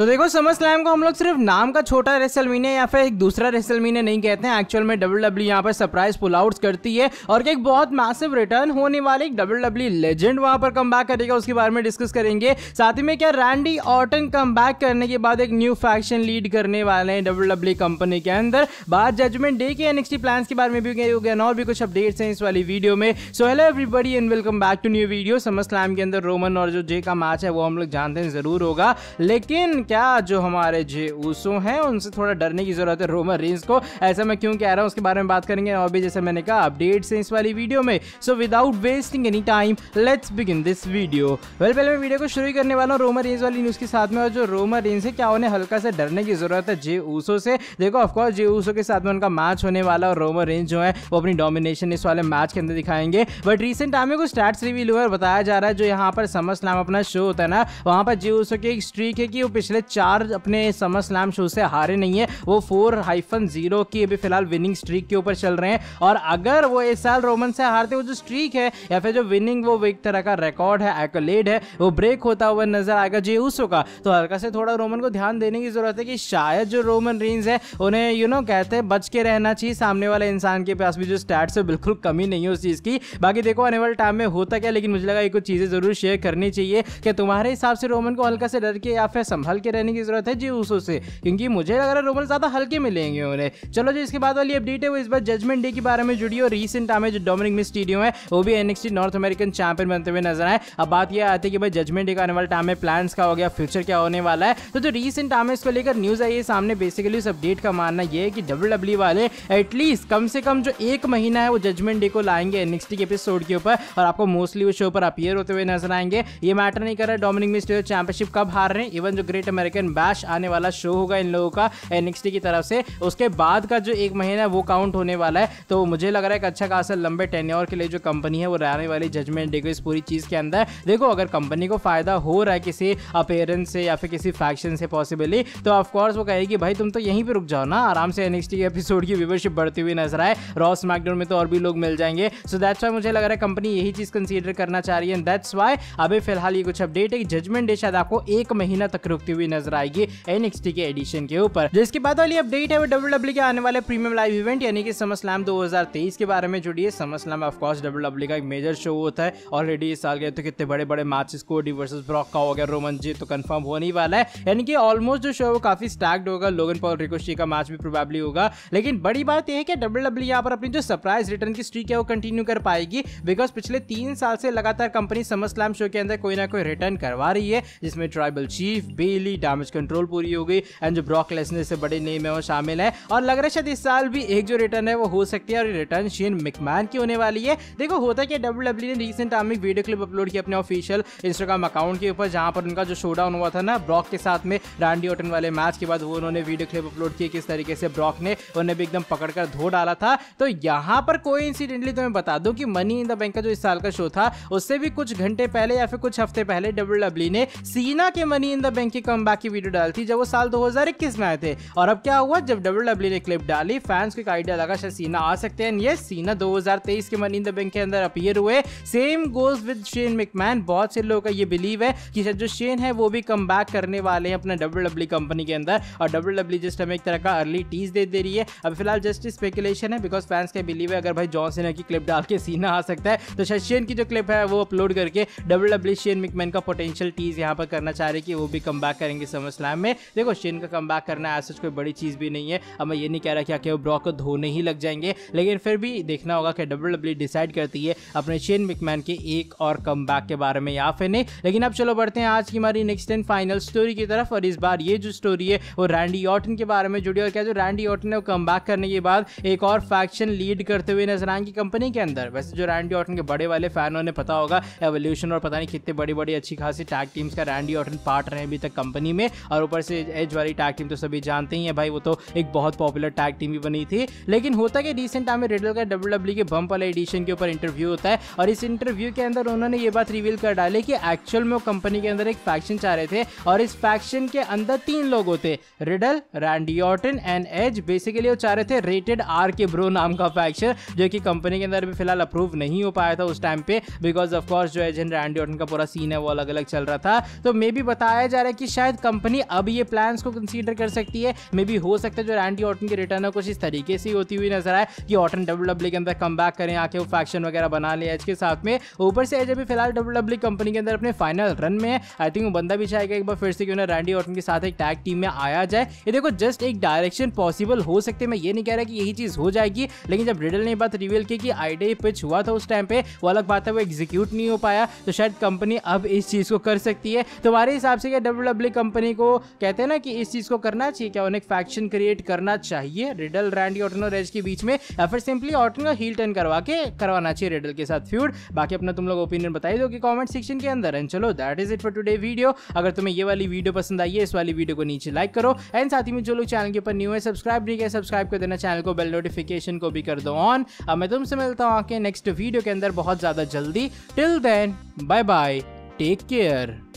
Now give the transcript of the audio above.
तो देखो summer slam को हम लोग सिर्फ नाम का छोटा रेसलमीने या फिर एक दूसरा रेसलमीने नहीं कहते हैं एक्चुअल में डब्ल्यू डब्ल्यू e यहाँ पर सरप्राइज पुल आउट करती है और एक बहुत मैसिव रिटर्न होने वाली एक डब्ल्यू डब्ल्यू लेजेंड वहाँ पर कम बैक करेगा उसके बारे में डिस्कस करेंगे साथ ही में क्या रैंडी ऑर्टन कम बैक करने के बाद एक न्यू फैक्शन लीड करने वाले हैं डब्ल्यू डब्ल्यू कंपनी के अंदर बाद जजमेंट डे के एनएक्सटी प्लान के बारे में भी और भी कुछ अपडेट्स हैं इस वाली वीडियो में so hello everybody and welcome back to new video Summer Slam के अंदर रोमन और जो जे का मैच है वो हम लोग जानते हैं जरूर होगा लेकिन क्या जो हमारे जे ऊसो हैं उनसे थोड़ा डरने की ज़रूरत है रोमर रेंज को ऐसा मैं क्यों कह रहा हूँ उसके बारे में बात करेंगे और भी जैसे मैंने कहा अपडेट्स हैं इस वाली वीडियो में so without wasting any time let's begin this video well पहले मैं वीडियो को शुरू करने वाला हूँ रोमर रेंज वाली न्यूज़ के साथ में और जो रोमर रेंज है क्या उन्हें हल्का से डरने की ज़रूरत है जे ऊसो से देखो ऑफकोर्स जे ऊसो के साथ में उनका मैच होने वाला और रोमर रेंज जो है वो अपनी डोमिनेशन इस वाले मैच के अंदर दिखाएंगे बट रिसेंट टाइम में कुछ स्टैट्स रिवील हुआ और बताया जा रहा है जो यहाँ पर समझ नाम अपना शो होता है ना वहाँ पर जे ऊसो की एक स्ट्रीक है कि वो पिछले से चार अपने समर स्लैम शो से हारे नहीं है वो फोर हाइफन जीरो की अभी फिलहाल विनिंग स्ट्रीक के ऊपर चल रहे हैं और अगर वो इस साल रोमन से हारते वो जो स्ट्रीक है या फिर जो विनिंग वो एक तरह का रिकॉर्ड है एक्लेड है वो ब्रेक होता हुआ नजर आएगा जे उस का तो हल्का से थोड़ा रोमन को ध्यान देने की जरूरत है कि शायद जो रोमन रेंज है उन्हें यू नो कहते हैं बच के रहना चाहिए सामने वाले इंसान के पास भी जो स्टैट्स है बिल्कुल कमी नहीं है उस चीज़ की बाकी देखो आने वाले टाइम में होता क्या लेकिन मुझे लगा ये कुछ चीज़ें जरूर शेयर करनी चाहिए कि तुम्हारे हिसाब से रोमन को हल्का से डर के या फिर संभल संभाल के रहने की जरूरत है जी जीवसो से क्योंकि मुझे लग रहा है रोमन ज़्यादा हल्के मिलेंगे उन्हें चलो जो इसके बाद वाली अपडेट है वो इस बार जजमेंट डे के बारे में जुड़ी और रिसेंट में जो डोमिनिक मिस मिस्टीडियो है वो भी एनएक्सटी नॉर्थ अमेरिकन चैंपियन बनते हुए नजर आए अब बात यह आती है कि भाई जजमेंट डे का आने वाला टाइम में प्लान का हो गया फ्यूचर क्या होने वाला है तो जो रिसेंट टाइम इसको लेकर न्यूज़ आई है सामने बेसिकली उस अपडेट का मानना यह है कि डब्ल्यू e वाले एटलीस्ट कम से कम जो एक महीना है वो जजमेंट डे को लाएंगे एनएक्सटी के एपिसोड के ऊपर और आपको मोस्टली उस शो पर अपियर होते हुए नजर आएंगे ये मैटर नहीं कर रहा है डोमिनिक मिस्टीरियो चैंपियनशिप कब हार रहे हैं इवन जो ग्रेट अमेरिकन बैश आने वाला शो होगा इन लोगों का एनएक्स की तरफ से उसके बाद का जो एक महीना है वो काउंट होने वाला है तो मुझे लग रहा है कि अच्छा खासा लंबे टेन्योर के लिए जो कंपनी है वो रहने वाली जजमेंट डे को इस पूरी चीज़ के अंदर देखो अगर कंपनी को फायदा हो रहा है किसी अपेयरेंस से या फिर किसी फैक्शन से पॉसिबली तो ऑफकोर्स वो कहेगी भाई तुम तो यहीं पर रुक जाओ ना आराम से एनएक्स के एपिसोड की व्यूवरशिप बढ़ती हुई नजर आए रॉस मैकडोन में तो और भी लोग मिल जाएंगे सो दैट्स वाई मुझे लग रहा है कंपनी यही चीज़ कंसिडर करना चाह रही है दैट्स वाई अभी फिलहाल ये कुछ अपडेट है जजमेंट डे शायद आपको एक महीना तक रुकती हुई हुई नजर आएगी एन के एडिशन के ऊपर जिसके बाद वाली अपडेट है वो डब्ल्यू डब्ल्यू के आने वाले प्रीमियम लाइव इवेंट यानी कि समर स्लैम दो के बारे में जुड़ी है Summer Slam of course W W का एक मेजर शो होता है ऑलरेडी इस साल गए तो कितने बड़े बड़े मैचेस को डिवर्सेस ब्रॉक का हो गया रोमन जी तो कंफर्म होने ही वाला है यानी कि ऑलमोस्ट जो शो है वो काफी स्टैक्ड होगा लोगन पॉल रिकोशी का मैच भी प्रोबेबली होगा लेकिन बड़ी बात यह है कि डब्ल्यू डब्ल्यू यहाँ पर अपनी जो सरप्राइज रिटर्न की स्ट्रीक है वो कंटिन्यू कर पाएगी बिकॉज पिछले तीन साल से लगातार कंपनी समर स्लैम शो के अंदर कोई ना कोई रिटर्न करवा रही है जिसमें ट्राइबल चीफ बेली कंप्लीटली डैमेज कंट्रोल पूरी हो गई एंड जो ब्रॉक लेसनर से बड़े नेम है वो शामिल है और लग रहा है शायद इस साल भी एक जो रिटर्न है वो हो सकती है और रिटर्न शीन मिकमैन की होने वाली है देखो होता है कि डब्ल्यू डब्ल्यू ने रिसेंट टाइम में वीडियो क्लिप अपलोड किया अपने ऑफिशियल इंस्टाग्राम अकाउंट के ऊपर जहाँ पर उनका जो शो डाउन हुआ था ना ब्रॉक के साथ में रैंडी ओटन वाले मैच के बाद वो उन्होंने वीडियो क्लिप अपलोड किया किस तरीके से ब्रॉक ने उन्हें भी एकदम पकड़कर धो डाला था तो यहाँ पर कोई इंसिडेंटली तो मैं बता दूँ कि मनी इन द बैंक का जो इस साल का शो था उससे भी कुछ घंटे पहले या फिर कुछ हफ्ते पहले डब्ल्यू e ने सीना के मनी इन द बैंक के कमबैक की वीडियो डाली थी जब वो साल 2021 में आए थे और अब क्या हुआ जब डब्ल्यू डब्ल्यू e ने क्लिप डाली फैंस को एक आइडिया लगा शायद सीना आ सकते हैं ये सीना 2023 के मनी इन द बैंक के अंदर अपीयर हुए same goes with Shane McMahon बहुत से लोगों का ये बिलीव है कि जो शेन है वो भी कम करने वाले हैं अपने डब्ल्यू डब्ल्यू कंपनी के अंदर और डब्ल्यू डब्ल्यू जस्ट हमें एक तरह का अर्ली टीज दे दे रही है अब फिलहाल जस्ट स्पेकुलेशन है बिकॉज फैंस का बिलीव है अगर भाई जॉन सीना की क्लिप डाल के सीना आ सकता है तो शायद शेन की जो क्लिप है वो अपलोड करके डब्ल्यू डब्ल्यू शेन मिकमैन का पोटेंशियल टीज यहाँ पर करना चाह रहे कि वो भी कम बैक करेंगे समर स्लैम में देखो शिन का कम करना ऐसा कोई बड़ी चीज़ भी नहीं है अब मैं ये नहीं कह रहा कि आके ब्रॉक को धोने ही लग जाएंगे लेकिन फिर भी देखना होगा कि डब्ल्यू डब्ल्यू डिसाइड करती है अपने शेन मिकमैन के एक और कम के बारे में या फिर नहीं लेकिन अब चलो बढ़ते हैं आज की हमारी नेक्स्ट एंड फाइनल स्टोरी की तरफ और इस बार ये जो स्टोरी है वो रैंडी ऑटन के बारे में जुड़ी और क्या जो रैंडी ऑटन ने कम करने के बाद एक और फैक्शन लीड करते हुए नजर आएंगी कंपनी के अंदर वैसे जो रैंडी ऑटन के बड़े वाले फैन उन्हें पता होगा एवोल्यूशन और पता नहीं कितने बड़ी बड़ी अच्छी खासी टैग टीम्स का रैंडी ऑटन पार्ट रहे अभी तक कंपनी कंपनी में और ऊपर से एज वाली टैग टीम तो सभी जानते ही है भाई वो तो एक बहुत पॉपुलर टैग टीम भी बनी थी लेकिन होता क्या रिसेंट टाइम में रेडल का डब्ल्यू डब्ल्यू e के बम वाले एडिशन के ऊपर इंटरव्यू होता है और इस इंटरव्यू के अंदर उन्होंने ये बात रिवील कर डाली कि एक्चुअल में वो कंपनी के अंदर एक फैक्शन चाह रहे थे और इस फैक्शन के अंदर तीन लोग होते Riddle Randy Orton and Edge basically वो चाह रहे थे रेटेड आर के ब्रो नाम का फैक्शन जो कि कंपनी के अंदर भी फिलहाल अप्रूव नहीं हो पाया था उस टाइम पे बिकॉज ऑफकोर्स जो एज एंड रैंडी का पूरा सीन है वो अलग अलग चल रहा था तो मे भी बताया जा रहा है कि शायद शायद कंपनी अब ये प्लान को कंसिडर कर सकती है मे बी हो सकता है जो रैंडी ऑटन की रिटर्न है कुछ इस तरीके से होती हुई नजर आए कि ऑटन डब्ल्यू डब्ल्यू के अंदर कम बैक करें आके वो फैक्शन वगैरह बना लें एज के साथ में ऊपर से एज अभी फिलहाल डब्ल्यू डब्ल्यू कंपनी के अंदर अपने फाइनल रन में है आई थिंक वो बंदा भी चाहेगा एक बार फिर से क्यों ना रैंडी ऑटन के साथ एक टैग टीम में आया जाए ये देखो जस्ट एक डायरेक्शन पॉसिबल हो सकते मैं ये नहीं कह रहा कि यही चीज़ हो जाएगी लेकिन जब रिडल ने बात रिवील की कि आईडी पिच हुआ था उस टाइम पे वो अलग बात है वो एग्जीक्यूट नहीं हो पाया तो शायद कंपनी अब इस चीज़ को कर सकती है तुम्हारे हिसाब से क्या डब्ल्यू सारी कंपनी को कहते हैं ना कि इस चीज़ को करना चाहिए क्या उन्हें फैक्शन क्रिएट करना चाहिए रिडल रैंडी ऑटन रेज के बीच में या फिर सिंपली ऑटन हील टर्न करवा के करवाना चाहिए रिडल के साथ फ्यूड बाकी अपना तुम लोग ओपिनियन बताई दो कि कॉमेंट सेक्शन के अंदर एंड चलो that is it for today video अगर तुम्हें ये वाली वीडियो पसंद आई है इस वाली वीडियो को नीचे लाइक करो एंड साथ ही में जो लोग चैनल के ऊपर न्यू है सब्सक्राइब नहीं किया सब्सक्राइब कर देना चैनल को बेल नोटिफिकेशन को भी कर दो ऑन अब मैं तुमसे मिलता हूँ आके नेक्स्ट वीडियो के अंदर बहुत ज़्यादा जल्दी till then bye bye take care